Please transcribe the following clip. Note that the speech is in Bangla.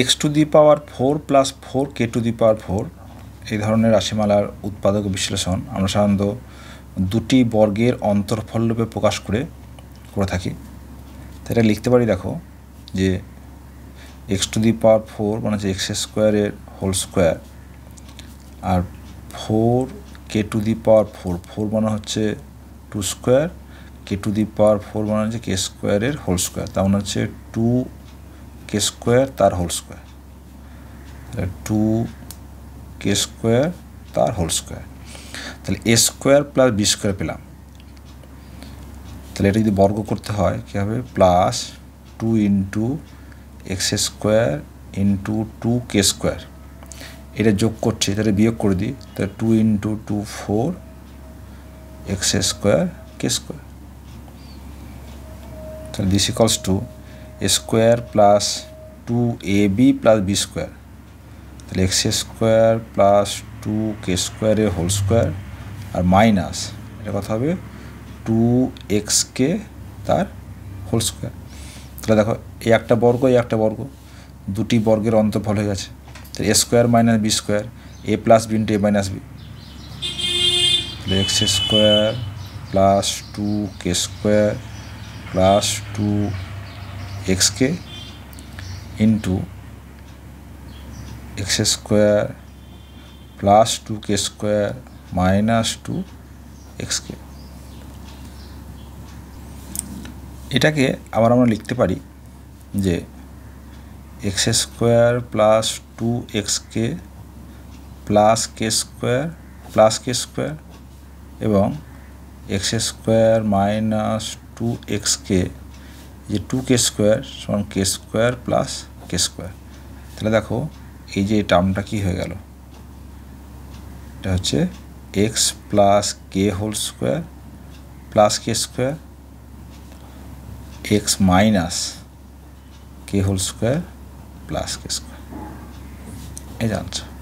x to the power four plus four K to the power four এই ধরনের রাশিমালার উৎপাদক বিশ্লেষণ আমরা সাধারণত দুটি বর্গের অন্তর্ফলরূপে প্রকাশ করে করে থাকি তো এটা লিখতে পারি দেখো যে X to the power four মানে হচ্ছে এক্স স্কোয়ারের হোল স্কোয়ার আর four K to the power four four মানে হচ্ছে two square K to the power four মানে হচ্ছে কে স্কোয়ারের হোল স্কোয়ার তার মানে হচ্ছে টু কে স্কোয়ার তার হোল স্কোয়ার টু কে স্কোয়ার তার হোল স্কোয়ার তাহলে এ স্কোয়ার প্লাস বি স্কোয়ার পেলাম তাহলে এটা যদি বর্গ করতে হয় কী হবে plus two into x square into two কে স্কোয়ার এটা যোগ করছি তাহলে বিয়োগ করে দিই তাহলে two into two four x square k square তাহলে this equals two square plus two a b plus B square তাহলে x square plus two K square a whole square আর মাইনাস এটা কথা হবে টু এক্স কে তার হোল স্কোয়ার তাহলে দেখো এই একটা বর্গ এই একটা বর্গ দুটি বর্গের অন্তফল হয়ে গেছে তাহলে এ square minus b square a plus b into a minus b তাহলে এক্স স্কোয়ার প্লাস টু কে square plus two x k into x square plus two কে স্কোয়ার মাইনাস টু এক্সকে এটাকে আবার আমরা লিখতে পারি যে x square plus two x k plus k square plus k square এবং x square minus two x k যে টু কে স্কোয়ার সমান k square plus k square তাহলে দেখো এই যে টার্মটা কি হয়ে গেল এটা হচ্ছে x plus k whole square plus k square x minus k whole square plus k square এই আনসার